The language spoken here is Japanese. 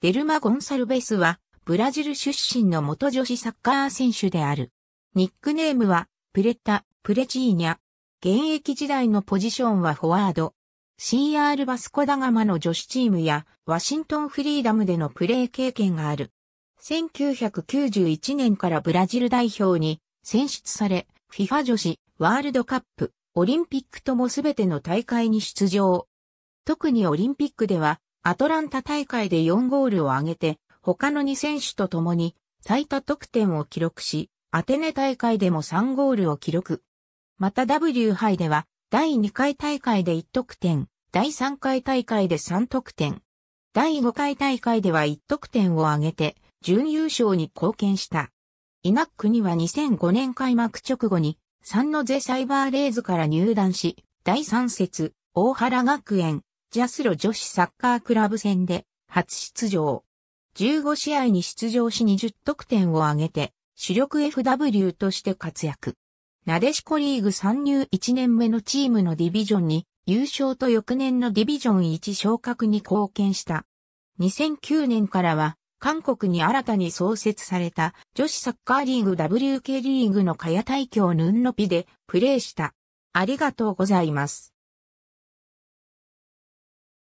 デルマ・ゴンサルベスは、ブラジル出身の元女子サッカー選手である。ニックネームは、プレッタ、プレチーニャ。現役時代のポジションはフォワード。CR バスコダガマの女子チームや、ワシントンフリーダムでのプレー経験がある。1991年からブラジル代表に選出され、FIFA 女子、ワールドカップ、オリンピックともすべての大会に出場。特にオリンピックでは、アトランタ大会で4ゴールを挙げて、他の2選手と共に最多得点を記録し、アテネ大会でも3ゴールを記録。また W 杯では、第2回大会で1得点、第3回大会で3得点。第5回大会では1得点を挙げて、準優勝に貢献した。イナックには2005年開幕直後に、3のゼサイバーレーズから入団し、第3節、大原学園、ジャスロ女子サッカークラブ戦で初出場。15試合に出場し20得点を挙げて、主力 FW として活躍。なでしこリーグ参入1年目のチームのディビジョンに、優勝と翌年のディビジョン1昇格に貢献した。2009年からは、韓国に新たに創設された女子サッカーリーグ WK リーグの茅大京ヌンノピでプレーした。ありがとうございます。